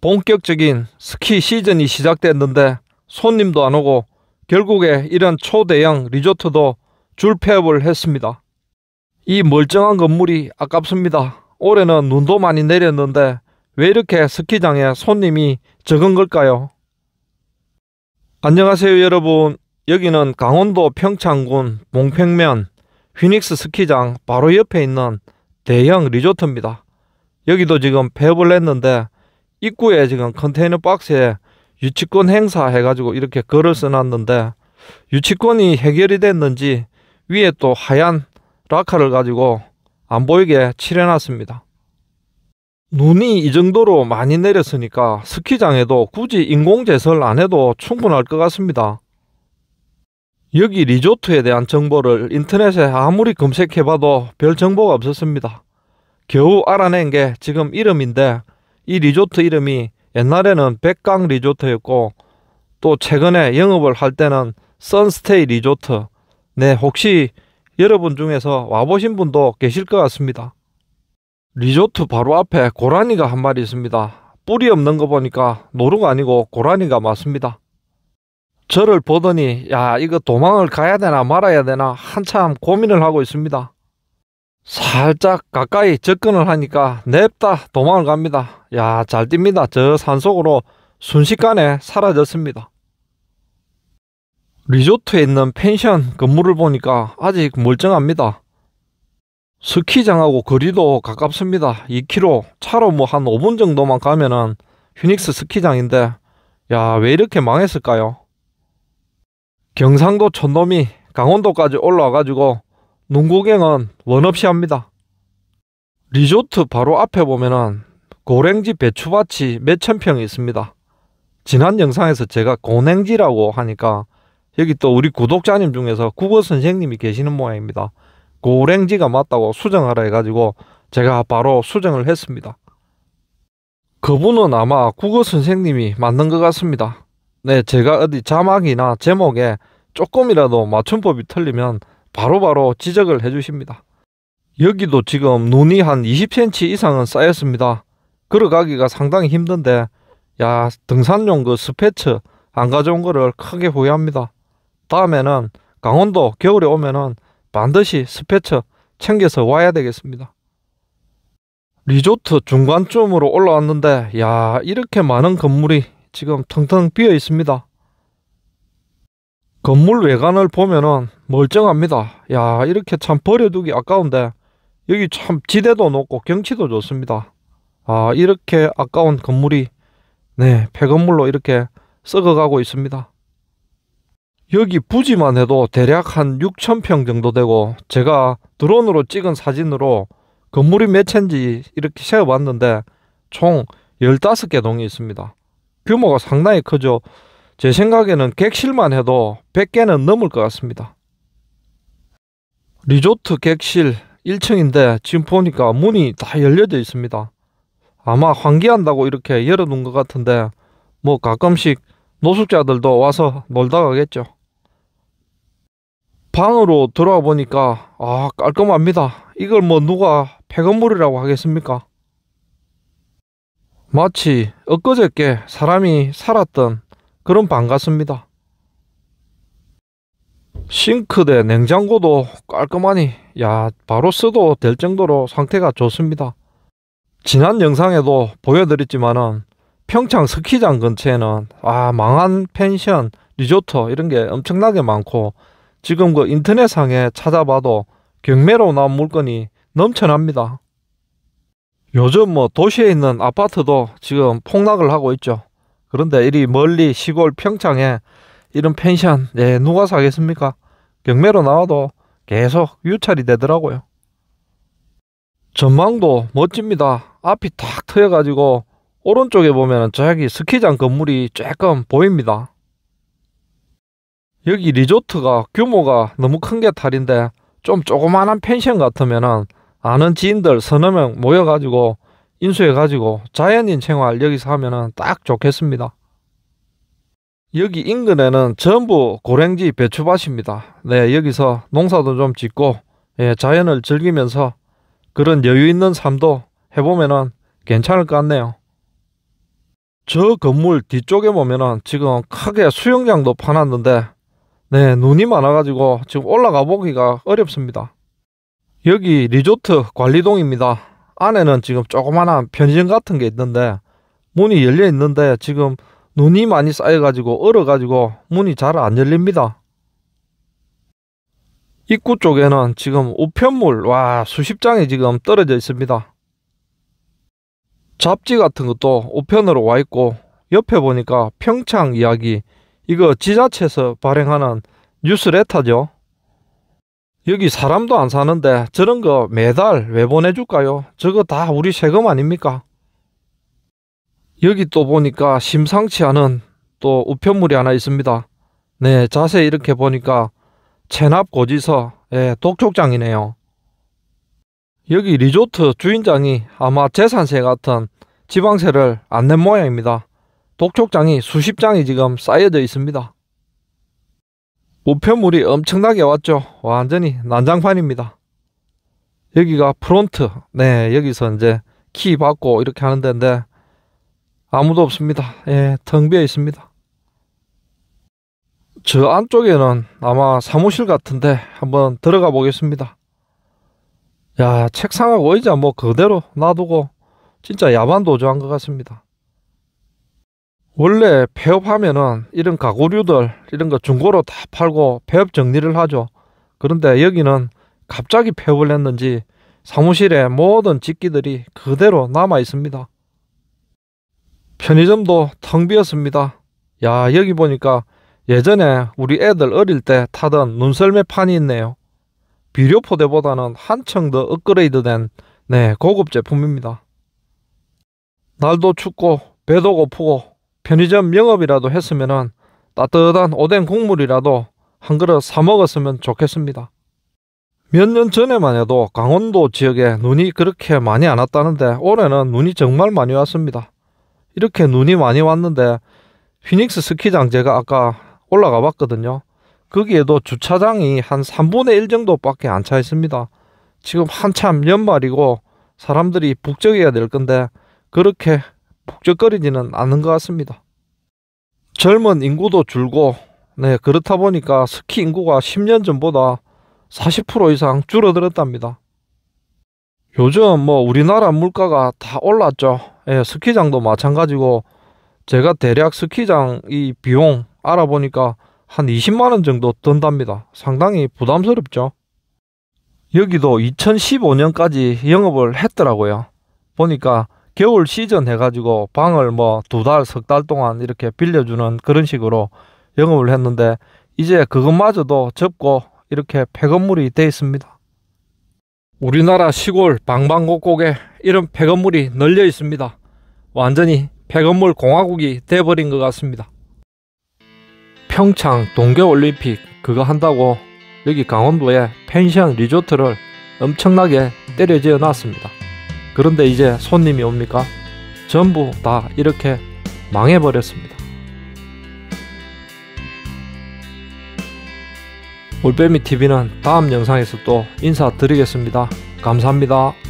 본격적인 스키 시즌이 시작됐는데 손님도 안 오고 결국에 이런 초대형 리조트도 줄폐업을 했습니다. 이 멀쩡한 건물이 아깝습니다. 올해는 눈도 많이 내렸는데 왜 이렇게 스키장에 손님이 적은 걸까요? 안녕하세요 여러분. 여기는 강원도 평창군 봉평면 휘닉스 스키장 바로 옆에 있는 대형 리조트입니다. 여기도 지금 폐업을 했는데 입구에 지금 컨테이너 박스에 유치권 행사 해가지고 이렇게 글을 써놨는데 유치권이 해결이 됐는지 위에 또 하얀 라카를 가지고 안 보이게 칠해놨습니다. 눈이 이 정도로 많이 내렸으니까 스키장에도 굳이 인공제설 안 해도 충분할 것 같습니다. 여기 리조트에 대한 정보를 인터넷에 아무리 검색해봐도 별 정보가 없었습니다. 겨우 알아낸 게 지금 이름인데 이 리조트 이름이 옛날에는 백강 리조트였고 또 최근에 영업을 할 때는 선스테이 리조트. 네, 혹시 여러분 중에서 와보신 분도 계실 것 같습니다. 리조트 바로 앞에 고라니가 한 마리 있습니다. 뿌리 없는 거 보니까 노루가 아니고 고라니가 맞습니다. 저를 보더니 야 이거 도망을 가야 되나 말아야 되나 한참 고민을 하고 있습니다. 살짝 가까이 접근을 하니까 냅다 도망을 갑니다. 야, 잘 뜁니다. 저 산속으로 순식간에 사라졌습니다. 리조트에 있는 펜션 건물을 보니까 아직 멀쩡합니다. 스키장하고 거리도 가깝습니다. 2km 차로 뭐 한 5분 정도만 가면은 휴닉스 스키장인데 야, 왜 이렇게 망했을까요? 경상도 촌놈이 강원도까지 올라와 가지고 농곡행은 원없이 합니다. 리조트 바로 앞에 보면은 고랭지 배추밭이 몇천 평이 있습니다. 지난 영상에서 제가 고랭지라고 하니까 여기 또 우리 구독자님 중에서 국어 선생님이 계시는 모양입니다. 고랭지가 맞다고 수정하라 해가지고 제가 바로 수정을 했습니다. 그분은 아마 국어 선생님이 맞는 것 같습니다. 네, 제가 어디 자막이나 제목에 조금이라도 맞춤법이 틀리면 바로바로 지적을 해주십니다. 여기도 지금 눈이 한 20cm 이상은 쌓였습니다. 걸어가기가 상당히 힘든데 야 등산용 그 스패츠 안 가져온 거를 크게 후회합니다. 다음에는 강원도 겨울에 오면은 반드시 스패츠 챙겨서 와야 되겠습니다. 리조트 중간쯤으로 올라왔는데 야 이렇게 많은 건물이 지금 텅텅 비어 있습니다. 건물 외관을 보면은 멀쩡합니다. 야 이렇게 참 버려두기 아까운데 여기 참 지대도 높고 경치도 좋습니다. 아 이렇게 아까운 건물이 네 폐건물로 이렇게 썩어가고 있습니다. 여기 부지만 해도 대략 한 6천평 정도 되고 제가 드론으로 찍은 사진으로 건물이 몇 채인지 이렇게 세어봤는데 총 15개 동이 있습니다. 규모가 상당히 크죠. 제 생각에는 객실만 해도 100개는 넘을 것 같습니다. 리조트 객실 1층인데 지금 보니까 문이 다 열려져 있습니다. 아마 환기한다고 이렇게 열어둔 것 같은데 뭐 가끔씩 노숙자들도 와서 놀다 가겠죠. 방으로 들어와 보니까 아 깔끔합니다. 이걸 뭐 누가 폐건물이라고 하겠습니까? 마치 엊그저께 사람이 살았던 그럼 반갑습니다. 싱크대 냉장고도 깔끔하니 야 바로 써도 될 정도로 상태가 좋습니다. 지난 영상에도 보여드렸지만은 평창 스키장 근처에는 아 망한 펜션, 리조트 이런 게 엄청나게 많고 지금 그 인터넷상에 찾아봐도 경매로 나온 물건이 넘쳐납니다. 요즘 뭐 도시에 있는 아파트도 지금 폭락을 하고 있죠. 그런데 이리 멀리 시골 평창에 이런 펜션 예, 누가 사겠습니까? 경매로 나와도 계속 유찰이 되더라고요. 전망도 멋집니다. 앞이 탁 트여가지고 오른쪽에 보면 저기 스키장 건물이 조금 보입니다. 여기 리조트가 규모가 너무 큰 게 탈인데 좀 조그만한 펜션 같으면은 아는 지인들 서너 명 모여가지고 인수해가지고 자연인 생활 여기서 하면은 딱 좋겠습니다. 여기 인근에는 전부 고랭지 배추밭입니다. 네, 여기서 농사도 좀 짓고 예, 자연을 즐기면서 그런 여유 있는 삶도 해보면은 괜찮을 것 같네요. 저 건물 뒤쪽에 보면은 지금 크게 수영장도 파놨는데 네, 눈이 많아가지고 지금 올라가 보기가 어렵습니다. 여기 리조트 관리동입니다. 안에는 지금 조그마한 편의점 같은 게 있는데 문이 열려 있는데 지금 눈이 많이 쌓여가지고 얼어가지고 문이 잘 안 열립니다. 입구 쪽에는 지금 우편물 와 수십 장이 지금 떨어져 있습니다. 잡지 같은 것도 우편으로 와 있고 옆에 보니까 평창 이야기 이거 지자체에서 발행하는 뉴스레터죠. 여기 사람도 안 사는데 저런 거 매달 왜 보내줄까요? 저거 다 우리 세금 아닙니까? 여기 또 보니까 심상치 않은 또 우편물이 하나 있습니다. 네, 자세히 이렇게 보니까 체납 고지서, 예, 독촉장이네요. 여기 리조트 주인장이 아마 재산세 같은 지방세를 안 낸 모양입니다. 독촉장이 수십 장이 지금 쌓여져 있습니다. 우편물이 엄청나게 왔죠. 완전히 난장판입니다. 여기가 프론트. 네, 여기서 이제 키 받고 이렇게 하는 데인데 아무도 없습니다. 예, 텅 비어 있습니다. 저 안쪽에는 아마 사무실 같은데 한번 들어가 보겠습니다. 야, 책상하고 의자 뭐 그대로 놔두고 진짜 야반 도주한 것 같습니다. 원래 폐업하면은 이런 가구류들 이런 거 중고로 다 팔고 폐업 정리를 하죠. 그런데 여기는 갑자기 폐업을 했는지 사무실에 모든 집기들이 그대로 남아 있습니다. 편의점도 텅 비었습니다. 야 여기 보니까 예전에 우리 애들 어릴 때 타던 눈썰매판이 있네요. 비료 포대보다는 한층 더 업그레이드된 네 고급 제품입니다. 날도 춥고 배도 고프고 편의점 영업이라도 했으면 따뜻한 오뎅 국물이라도 한 그릇 사 먹었으면 좋겠습니다. 몇 년 전에만 해도 강원도 지역에 눈이 그렇게 많이 안 왔다는데 올해는 눈이 정말 많이 왔습니다. 이렇게 눈이 많이 왔는데 휘닉스 스키장 제가 아까 올라가 봤거든요. 거기에도 주차장이 한 3분의 1 정도밖에 안 차 있습니다. 지금 한참 연말이고 사람들이 북적여야될 건데 그렇게 북적거리지는 않은 것 같습니다. 젊은 인구도 줄고 네 그렇다 보니까 스키 인구가 10년 전보다 40% 이상 줄어들었답니다. 요즘 뭐 우리나라 물가가 다 올랐죠. 예, 스키장도 마찬가지고 제가 대략 스키장 이 비용 알아보니까 한 20만원 정도 든답니다. 상당히 부담스럽죠. 여기도 2015년까지 영업을 했더라고요. 보니까 겨울 시즌 해가지고 방을 뭐 두 달, 석 달 동안 이렇게 빌려주는 그런 식으로 영업을 했는데 이제 그것마저도 접고 이렇게 폐건물이 돼 있습니다. 우리나라 시골 방방곡곡에 이런 폐건물이 널려 있습니다. 완전히 폐건물 공화국이 돼버린 것 같습니다. 평창 동계올림픽 그거 한다고 여기 강원도에 펜션 리조트를 엄청나게 때려지어 놨습니다. 그런데 이제 손님이 옵니까? 전부 다 이렇게 망해버렸습니다. 올빼미 TV는 다음 영상에서 또 인사드리겠습니다. 감사합니다.